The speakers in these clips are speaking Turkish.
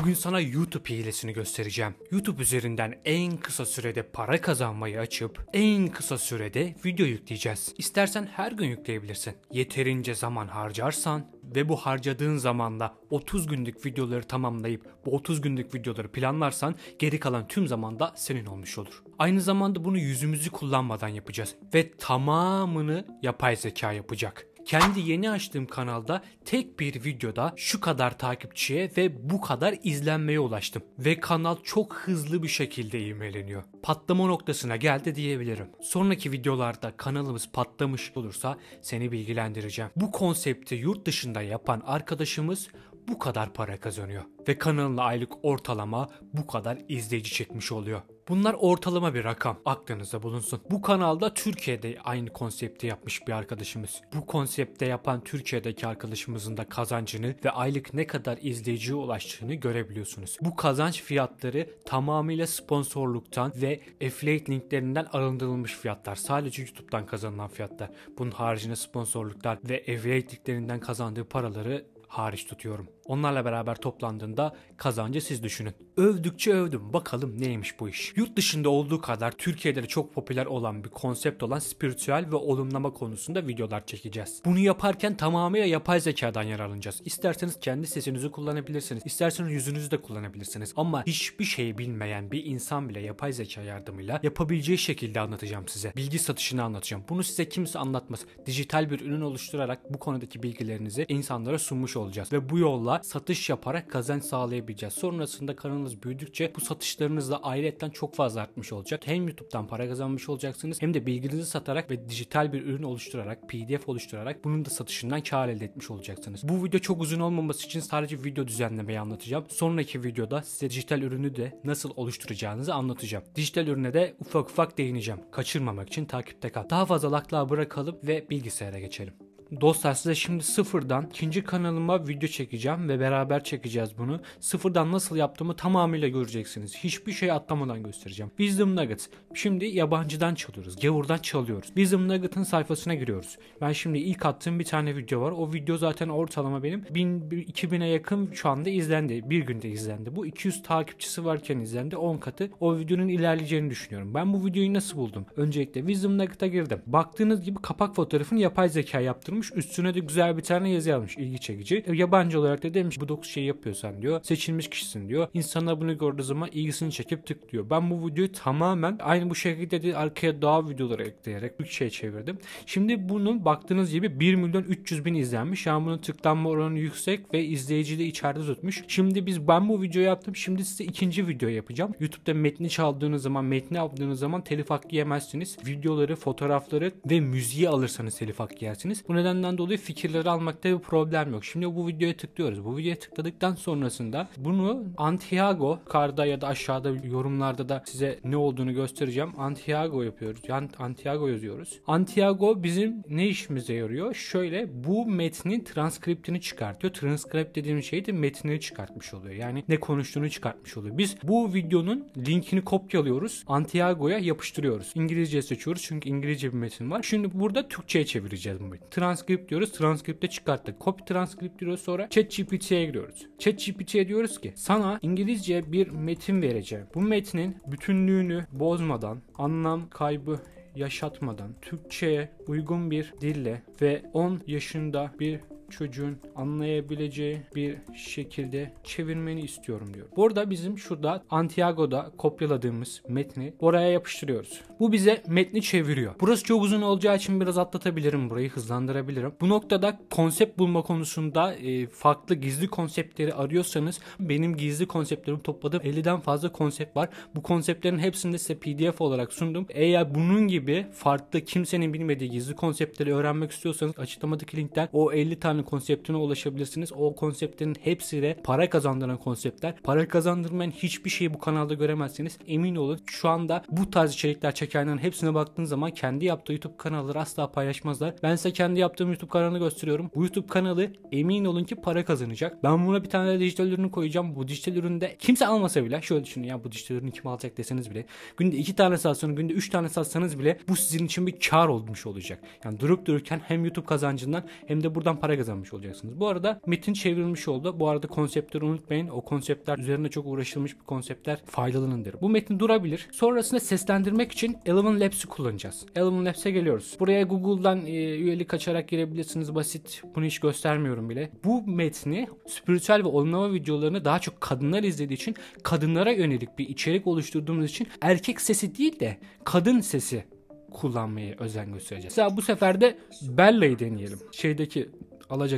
Bugün sana YouTube hilesini göstereceğim. YouTube üzerinden en kısa sürede para kazanmayı açıp en kısa sürede video yükleyeceğiz. İstersen her gün yükleyebilirsin. Yeterince zaman harcarsan ve bu harcadığın zamanla 30 günlük videoları tamamlayıp bu 30 günlük videoları planlarsan geri kalan tüm zamanda senin olmuş olur. Aynı zamanda bunu yüzümüzü kullanmadan yapacağız ve tamamını yapay zeka yapacak kendi yeni açtığım kanalda tek bir videoda şu kadar takipçiye ve bu kadar izlenmeye ulaştım. Ve kanal çok hızlı bir şekilde ivmeleniyor. Patlama noktasına geldi diyebilirim. Sonraki videolarda kanalımız patlamış olursa seni bilgilendireceğim. Bu konsepti yurt dışında yapan arkadaşımız bu kadar para kazanıyor ve kanalına aylık ortalama bu kadar izleyici çekmiş oluyor. Bunlar ortalama bir rakam. Aklınızda bulunsun. Bu kanalda Türkiye'de aynı konsepti yapmış bir arkadaşımız. Bu konsepte yapan Türkiye'deki arkadaşımızın da kazancını ve aylık ne kadar izleyiciye ulaştığını görebiliyorsunuz. Bu kazanç fiyatları tamamıyla sponsorluktan ve affiliate linklerinden arındırılmış fiyatlar. Sadece YouTube'dan kazanılan fiyatlar. Bunun haricinde sponsorluklar ve affiliate linklerinden kazandığı paraları hariç tutuyorum. Onlarla beraber toplandığında kazancı siz düşünün. Övdükçe övdüm. Bakalım neymiş bu iş. Yurt dışında olduğu kadar Türkiye'de de çok popüler olan bir konsept olan spiritüel ve olumlama konusunda videolar çekeceğiz. Bunu yaparken tamamıyla yapay zekadan yararlanacağız. İsterseniz kendi sesinizi kullanabilirsiniz. isterseniz yüzünüzü de kullanabilirsiniz. Ama hiçbir şey bilmeyen bir insan bile yapay zeka yardımıyla yapabileceği şekilde anlatacağım size. Bilgi satışını anlatacağım. Bunu size kimse anlatmaz. Dijital bir ürün oluşturarak bu konudaki bilgilerinizi insanlara sunmuş olacağız. Ve bu yolla satış yaparak kazanç sağlayabileceğiz. Sonrasında kanalınız büyüdükçe bu satışlarınız da ayrıyetten çok fazla artmış olacak. Hem YouTube'dan para kazanmış olacaksınız hem de bilginizi satarak ve dijital bir ürün oluşturarak, PDF oluşturarak bunun da satışından kar elde etmiş olacaksınız. Bu video çok uzun olmaması için sadece video düzenlemeyi anlatacağım. Sonraki videoda size dijital ürünü de nasıl oluşturacağınızı anlatacağım. Dijital ürüne de ufak ufak değineceğim. Kaçırmamak için takipte kal. Daha fazla laklığa bırakalım ve bilgisayara geçelim. Dostlar size şimdi sıfırdan ikinci kanalıma video çekeceğim ve beraber çekeceğiz bunu. Sıfırdan nasıl yaptığımı tamamıyla göreceksiniz. Hiçbir şey atlamadan göstereceğim. Bizim Nuggets. Şimdi yabancıdan çalıyoruz. Gavurdan çalıyoruz. Bizim Nugget'ın sayfasına giriyoruz. Ben şimdi ilk attığım bir tane video var. O video zaten ortalama benim 2000'e yakın şu anda izlendi. Bir günde izlendi. Bu 200 takipçisi varken izlendi. 10 katı. O videonun ilerleyeceğini düşünüyorum. Ben bu videoyu nasıl buldum? Öncelikle Wisdom Nugget'a girdim. Baktığınız gibi kapak fotoğrafını yapay zeka yaptırmış koymuş. Üstüne de güzel bir tane yazı yazmış. ilgi çekici. E, yabancı olarak da demiş bu dokuz şey yapıyorsan diyor. Seçilmiş kişisin diyor. İnsanlar bunu gördüğü zaman ilgisini çekip tıklıyor. Ben bu videoyu tamamen aynı bu şekilde de arkaya daha videoları ekleyerek Türkçe'ye çevirdim. Şimdi bunun baktığınız gibi 1 milyon 300 bin izlenmiş. Yani bunun tıklanma oranı yüksek ve izleyici de içeride tutmuş. Şimdi biz ben bu videoyu yaptım. Şimdi size ikinci video yapacağım. YouTube'da metni çaldığınız zaman, metni aldığınız zaman telif hakkı yemezsiniz. Videoları, fotoğrafları ve müziği alırsanız telif hakkı yersiniz. Bu neden olmalarından dolayı fikirleri almakta bir problem yok. Şimdi bu videoya tıklıyoruz. Bu videoya tıkladıktan sonrasında bunu Antiago karda ya da aşağıda yorumlarda da size ne olduğunu göstereceğim. Antiago yapıyoruz. Antiago yazıyoruz. Antiago bizim ne işimize yarıyor? Şöyle bu metnin transkriptini çıkartıyor. Transkript dediğim şey de metnini çıkartmış oluyor. Yani ne konuştuğunu çıkartmış oluyor. Biz bu videonun linkini kopyalıyoruz. Antiago'ya yapıştırıyoruz. İngilizce seçiyoruz çünkü İngilizce bir metin var. Şimdi burada Türkçe'ye çevireceğiz bu metni. Trans transkript diyoruz. transkripte çıkarttık. Copy transkript diyoruz. Sonra ChatGPT'ye giriyoruz. ChatGPT'ye diyoruz ki sana İngilizce bir metin vereceğim. Bu metnin bütünlüğünü bozmadan, anlam kaybı yaşatmadan Türkçe'ye uygun bir dille ve 10 yaşında bir çocuğun anlayabileceği bir şekilde çevirmeni istiyorum diyor. Burada bizim şurada Antiago'da kopyaladığımız metni oraya yapıştırıyoruz. Bu bize metni çeviriyor. Burası çok uzun olacağı için biraz atlatabilirim burayı hızlandırabilirim. Bu noktada konsept bulma konusunda e, farklı gizli konseptleri arıyorsanız benim gizli konseptlerimi topladığım 50'den fazla konsept var. Bu konseptlerin hepsini de size pdf olarak sundum. Eğer bunun gibi farklı kimsenin bilmediği gizli konseptleri öğrenmek istiyorsanız açıklamadaki linkten o 50 tane tane konseptine ulaşabilirsiniz. O konseptlerin hepsi de para kazandıran konseptler. Para kazandırmayan hiçbir şeyi bu kanalda göremezsiniz. Emin olun şu anda bu tarz içerikler çekenlerin hepsine baktığınız zaman kendi yaptığı YouTube kanalları asla paylaşmazlar. Ben size kendi yaptığım YouTube kanalını gösteriyorum. Bu YouTube kanalı emin olun ki para kazanacak. Ben buna bir tane dijital ürünü koyacağım. Bu dijital üründe kimse almasa bile şöyle düşünün ya bu dijital ürünü kim alacak deseniz bile günde iki tane satsanız günde üç tane satsanız bile bu sizin için bir kar olmuş olacak. Yani durup dururken hem YouTube kazancından hem de buradan para kazanacaksınız kazanmış olacaksınız. Bu arada metin çevrilmiş oldu. Bu arada konseptleri unutmayın. O konseptler üzerine çok uğraşılmış bir konseptler faydalanındır. Bu metin durabilir. Sonrasında seslendirmek için Eleven Labs'i kullanacağız. Eleven Labs'e geliyoruz. Buraya Google'dan e, üyelik açarak girebilirsiniz. Basit. Bunu hiç göstermiyorum bile. Bu metni spiritüel ve olumlama videolarını daha çok kadınlar izlediği için kadınlara yönelik bir içerik oluşturduğumuz için erkek sesi değil de kadın sesi kullanmayı özen göstereceğiz. Mesela bu sefer de Bella'yı deneyelim. Şeydeki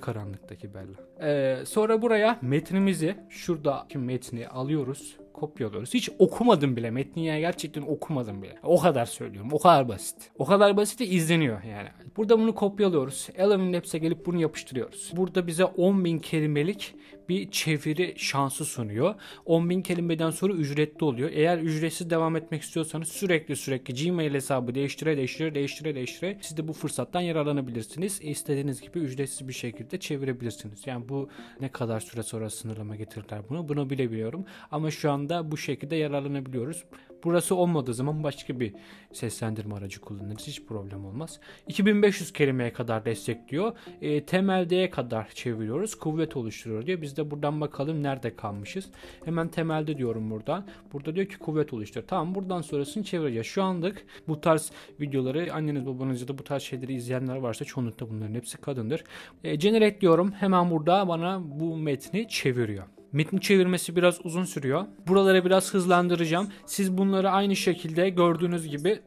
karanlıktaki Bella. Ee, sonra buraya metnimizi şuradaki metni alıyoruz kopyalıyoruz. Hiç okumadım bile metni yani gerçekten okumadım bile. O kadar söylüyorum. O kadar basit. O kadar basit de izleniyor yani. Burada bunu kopyalıyoruz. Eleven Labs'e gelip bunu yapıştırıyoruz. Burada bize 10.000 kelimelik bir çeviri şansı sunuyor. 10.000 kelimeden sonra ücretli oluyor. Eğer ücretsiz devam etmek istiyorsanız sürekli sürekli Gmail hesabı değiştire değiştire değiştire değiştire siz de bu fırsattan yararlanabilirsiniz. İstediğiniz gibi ücretsiz bir şekilde çevirebilirsiniz. Yani bu ne kadar süre sonra sınırlama getirdiler bunu bunu bilebiliyorum. Ama şu anda bu şekilde yararlanabiliyoruz. Burası olmadığı zaman başka bir seslendirme aracı kullanırız. Hiç problem olmaz. 2500 kelimeye kadar destekliyor. E, temeldeye kadar çeviriyoruz. Kuvvet oluşturuyor diyor. Biz de buradan bakalım nerede kalmışız. Hemen temelde diyorum burada. Burada diyor ki kuvvet oluştur. Tamam buradan sonrasını çevireceğiz. Şu anlık bu tarz videoları anneniz babanız ya da bu tarz şeyleri izleyenler varsa çoğunlukla bunların hepsi kadındır. E, generate diyorum. Hemen burada bana bu metni çeviriyor. Metni çevirmesi biraz uzun sürüyor. Buralara biraz hızlandıracağım. Siz bunları aynı şekilde gördüğünüz gibi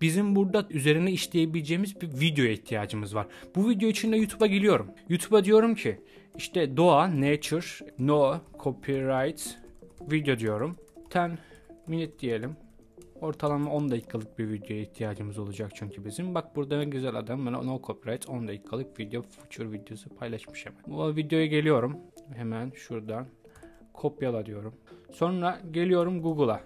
bizim burada üzerine işleyebileceğimiz bir videoya ihtiyacımız var. Bu video için de YouTube'a geliyorum. YouTube'a diyorum ki işte doğa, nature, no, copyright, video diyorum. 10 minute diyelim. Ortalama 10 dakikalık bir videoya ihtiyacımız olacak çünkü bizim. Bak burada ne güzel adam ben no copyright 10 dakikalık video future videosu paylaşmış hemen. Bu videoya geliyorum. Hemen şuradan kopyala diyorum. Sonra geliyorum Google'a.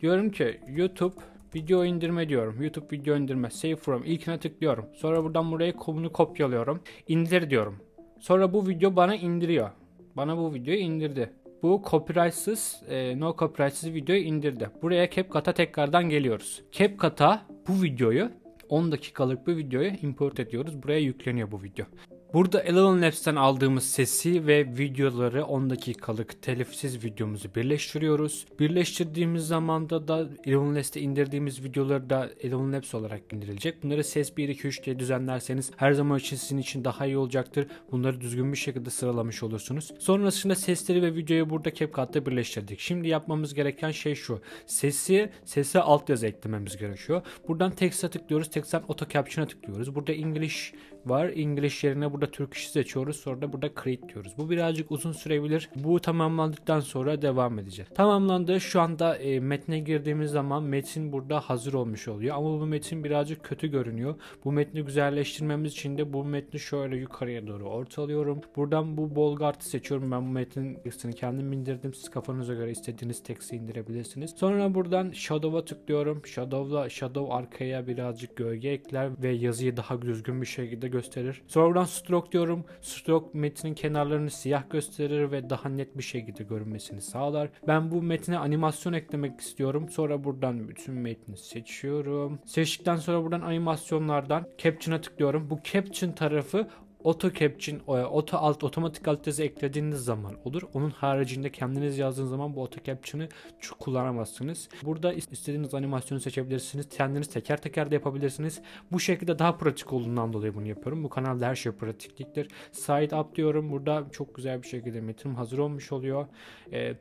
Diyorum ki YouTube video indirme diyorum. YouTube video indirme. Save from. İlkine tıklıyorum. Sonra buradan buraya bunu kopyalıyorum. İndir diyorum. Sonra bu video bana indiriyor. Bana bu videoyu indirdi. Bu copyrightsiz, e, no copyrightsiz videoyu indirdi. Buraya CapCut'a tekrardan geliyoruz. CapCut'a bu videoyu 10 dakikalık bir videoyu import ediyoruz. Buraya yükleniyor bu video. Burada Eleven Labs'ten aldığımız sesi ve videoları 10 dakikalık telifsiz videomuzu birleştiriyoruz. Birleştirdiğimiz zamanda da Eleven Labs'te indirdiğimiz videoları da Eleven Labs olarak indirilecek. Bunları ses 1, 2, 3 diye düzenlerseniz her zaman için sizin için daha iyi olacaktır. Bunları düzgün bir şekilde sıralamış olursunuz. Sonrasında sesleri ve videoyu burada CapCut'ta birleştirdik. Şimdi yapmamız gereken şey şu. Sesi, sese altyazı eklememiz gerekiyor. Buradan text'e tıklıyoruz. Text'ten auto caption'a tıklıyoruz. Burada English var. English yerine burada Türk işi seçiyoruz. Sonra da burada Creed diyoruz. Bu birazcık uzun sürebilir. Bu tamamlandıktan sonra devam edeceğiz. Tamamlandı. Şu anda e, metne girdiğimiz zaman metin burada hazır olmuş oluyor. Ama bu metin birazcık kötü görünüyor. Bu metni güzelleştirmemiz için de bu metni şöyle yukarıya doğru ortalıyorum. Buradan bu Bolgart'ı seçiyorum. Ben bu metnin teksini kendim indirdim. Siz kafanıza göre istediğiniz teksti indirebilirsiniz. Sonra buradan Shadow'a tıklıyorum. Shadow'la Shadow arkaya birazcık gölge ekler ve yazıyı daha düzgün bir şekilde gösterir. Sonradan stroke diyorum. Stroke metnin kenarlarını siyah gösterir ve daha net bir şekilde görünmesini sağlar. Ben bu metne animasyon eklemek istiyorum. Sonra buradan bütün metni seçiyorum. Seçtikten sonra buradan animasyonlardan caption'a tıklıyorum. Bu caption tarafı auto caption, e, auto alt otomatik alt yazı eklediğiniz zaman olur. Onun haricinde kendiniz yazdığınız zaman bu auto caption'ı kullanamazsınız. Burada istediğiniz animasyonu seçebilirsiniz. Kendiniz teker teker de yapabilirsiniz. Bu şekilde daha pratik olduğundan dolayı bunu yapıyorum. Bu kanalda her şey pratikliktir. Side up diyorum. Burada çok güzel bir şekilde metin hazır olmuş oluyor. Ee,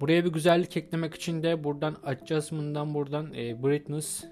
Buraya bir güzellik eklemek için de buradan adjustment'dan buradan e, brightness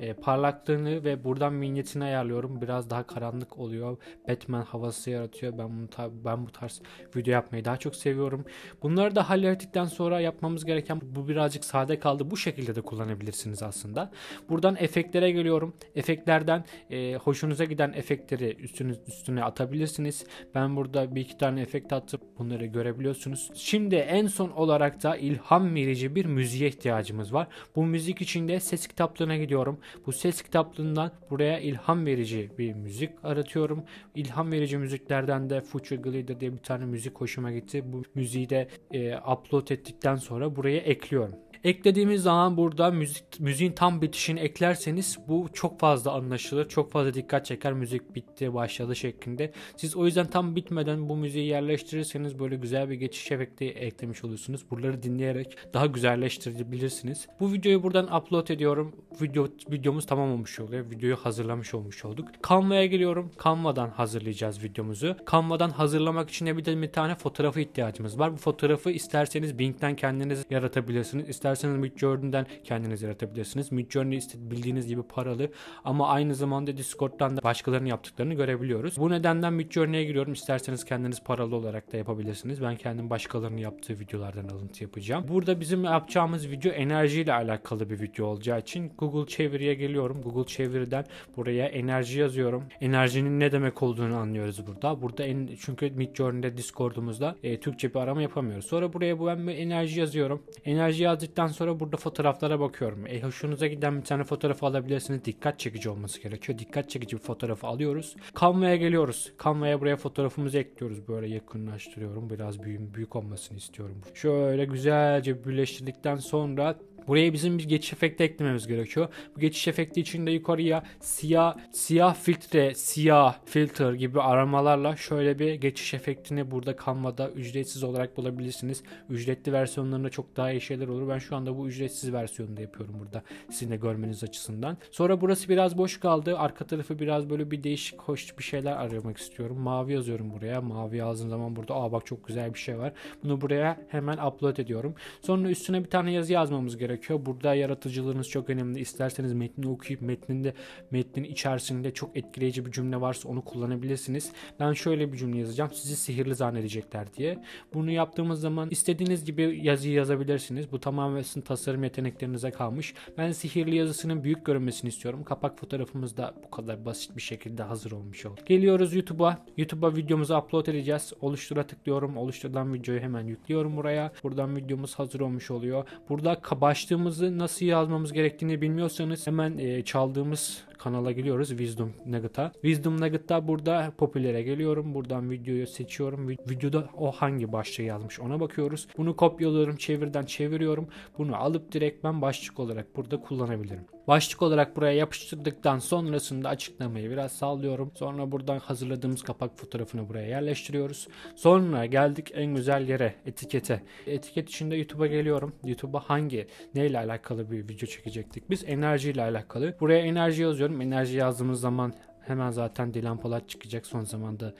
e, parlaklığını ve buradan minyetini ayarlıyorum. Biraz daha karanlık oluyor. Batman havası yaratıyor. Ben bunu ben bu tarz video yapmayı daha çok seviyorum. Bunları da hallettikten sonra yapmamız gereken bu birazcık sade kaldı. Bu şekilde de kullanabilirsiniz aslında. Buradan efektlere geliyorum. Efektlerden e, hoşunuza giden efektleri üstünüz üstüne atabilirsiniz. Ben burada bir iki tane efekt attım. Bunları görebiliyorsunuz. Şimdi en son olarak da ilham verici bir müziğe ihtiyacımız var. Bu müzik için de ses kitaplığına gidiyorum. Bu ses kitaplığından buraya ilham verici bir müzik aratıyorum. İlham verici müziklerden de Future Glider diye bir tane müzik hoşuma gitti. Bu müziği de e, upload ettikten sonra buraya ekliyorum. Eklediğimiz zaman burada müzik, müziğin tam bitişini eklerseniz bu çok fazla anlaşılır. Çok fazla dikkat çeker müzik bitti başladı şeklinde. Siz o yüzden tam bitmeden bu müziği yerleştirirseniz böyle güzel bir geçiş efekti eklemiş oluyorsunuz. Buraları dinleyerek daha güzelleştirebilirsiniz. Bu videoyu buradan upload ediyorum. Video, videomuz tamam olmuş oluyor. Videoyu hazırlamış olmuş olduk. Canva'ya geliyorum. Canva'dan hazırlayacağız videomuzu. Canva'dan hazırlamak için de bir, de bir tane fotoğrafı ihtiyacımız var. Bu fotoğrafı isterseniz Bing'den kendiniz yaratabilirsiniz. İster İsterseniz Midjourney'den kendiniz yaratabilirsiniz. Midjourney bildiğiniz gibi paralı ama aynı zamanda Discord'dan da başkalarının yaptıklarını görebiliyoruz. Bu nedenden Midjourney'e giriyorum. İsterseniz kendiniz paralı olarak da yapabilirsiniz. Ben kendim başkalarının yaptığı videolardan alıntı yapacağım. Burada bizim yapacağımız video enerjiyle alakalı bir video olacağı için Google Çeviri'ye geliyorum. Google Çeviri'den buraya enerji yazıyorum. Enerjinin ne demek olduğunu anlıyoruz burada. Burada en, çünkü Midjourney'de Discord'umuzda e, Türkçe bir arama yapamıyoruz. Sonra buraya bu ben enerji yazıyorum. Enerji yazdıktan aldıktan sonra burada fotoğraflara bakıyorum. E, hoşunuza giden bir tane fotoğraf alabilirsiniz. Dikkat çekici olması gerekiyor. Dikkat çekici bir fotoğrafı alıyoruz. Canva'ya geliyoruz. Canva'ya buraya fotoğrafımızı ekliyoruz. Böyle yakınlaştırıyorum. Biraz büyük, büyük olmasını istiyorum. Şöyle güzelce birleştirdikten sonra Buraya bizim bir geçiş efekti eklememiz gerekiyor. Bu geçiş efekti için de yukarıya siyah siyah filtre, siyah filter gibi aramalarla şöyle bir geçiş efektini burada Canva'da ücretsiz olarak bulabilirsiniz. Ücretli versiyonlarında çok daha iyi şeyler olur. Ben şu anda bu ücretsiz versiyonunu da yapıyorum burada sizin de görmeniz açısından. Sonra burası biraz boş kaldı. Arka tarafı biraz böyle bir değişik hoş bir şeyler aramak istiyorum. Mavi yazıyorum buraya. Mavi yazdığım zaman burada aa bak çok güzel bir şey var. Bunu buraya hemen upload ediyorum. Sonra üstüne bir tane yazı yazmamız gerekiyor gerekiyor. Burada yaratıcılığınız çok önemli. İsterseniz metni okuyup metninde metnin içerisinde çok etkileyici bir cümle varsa onu kullanabilirsiniz. Ben şöyle bir cümle yazacağım. Sizi sihirli zannedecekler diye. Bunu yaptığımız zaman istediğiniz gibi yazıyı yazabilirsiniz. Bu tamamen tasarım yeteneklerinize kalmış. Ben sihirli yazısının büyük görünmesini istiyorum. Kapak fotoğrafımız da bu kadar basit bir şekilde hazır olmuş oldu. Geliyoruz YouTube'a. YouTube'a videomuzu upload edeceğiz. Oluştura tıklıyorum. Oluşturulan videoyu hemen yüklüyorum buraya. Buradan videomuz hazır olmuş oluyor. Burada kabaş açtığımızı nasıl yazmamız gerektiğini bilmiyorsanız hemen çaldığımız kanala geliyoruz Wisdom Nugget'a. Wisdom Nugget'ta burada popülere geliyorum. Buradan videoyu seçiyorum. Videoda o hangi başlığı yazmış ona bakıyoruz. Bunu kopyalıyorum çevirden çeviriyorum. Bunu alıp direkt ben başlık olarak burada kullanabilirim. Başlık olarak buraya yapıştırdıktan sonrasında açıklamayı biraz sallıyorum. Sonra buradan hazırladığımız kapak fotoğrafını buraya yerleştiriyoruz. Sonra geldik en güzel yere etikete. Etiket içinde YouTube'a geliyorum. YouTube'a hangi neyle alakalı bir video çekecektik biz? enerjiyle alakalı. Buraya enerji yazıyorum ediyorum. Enerji yazdığımız zaman hemen zaten Dilan Polat çıkacak son zamanda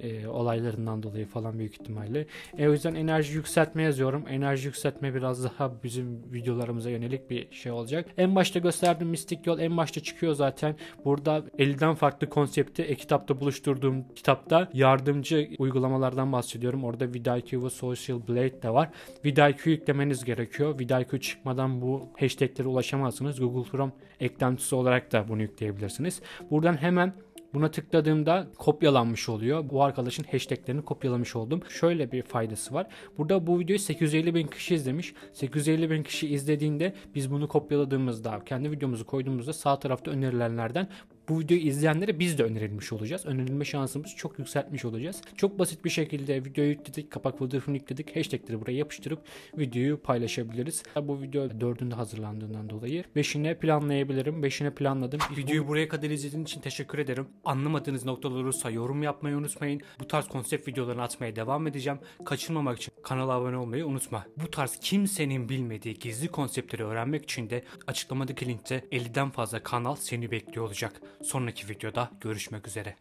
e, olaylarından dolayı falan büyük ihtimalle. E, o yüzden enerji yükseltme yazıyorum. Enerji yükseltme biraz daha bizim videolarımıza yönelik bir şey olacak. En başta gösterdiğim mistik yol en başta çıkıyor zaten. Burada 50'den farklı konsepti e-kitapta buluşturduğum kitapta yardımcı uygulamalardan bahsediyorum. Orada vidIQ ve Social Blade de var. vidIQ yüklemeniz gerekiyor. vidIQ çıkmadan bu hashtaglere ulaşamazsınız. Google Chrome eklentisi olarak da bunu yükleyebilirsiniz. Buradan hemen Buna tıkladığımda kopyalanmış oluyor. Bu arkadaşın hashtaglerini kopyalamış oldum. Şöyle bir faydası var. Burada bu videoyu 850 bin kişi izlemiş. 850 bin kişi izlediğinde biz bunu kopyaladığımızda kendi videomuzu koyduğumuzda sağ tarafta önerilenlerden bu videoyu izleyenlere biz de önerilmiş olacağız. Önerilme şansımız çok yükseltmiş olacağız. Çok basit bir şekilde videoyu yükledik, kapak fotoğrafını yükledik, hashtagleri buraya yapıştırıp videoyu paylaşabiliriz. Bu video dördünde hazırlandığından dolayı beşine planlayabilirim. beşine planladım. Videoyu buraya kadar izlediğiniz için teşekkür ederim. Anlamadığınız noktalar olursa yorum yapmayı unutmayın. Bu tarz konsept videolarını atmaya devam edeceğim. Kaçırmamak için kanala abone olmayı unutma. Bu tarz kimsenin bilmediği gizli konseptleri öğrenmek için de açıklamadaki linkte 50'den fazla kanal seni bekliyor olacak. Sonraki videoda görüşmek üzere.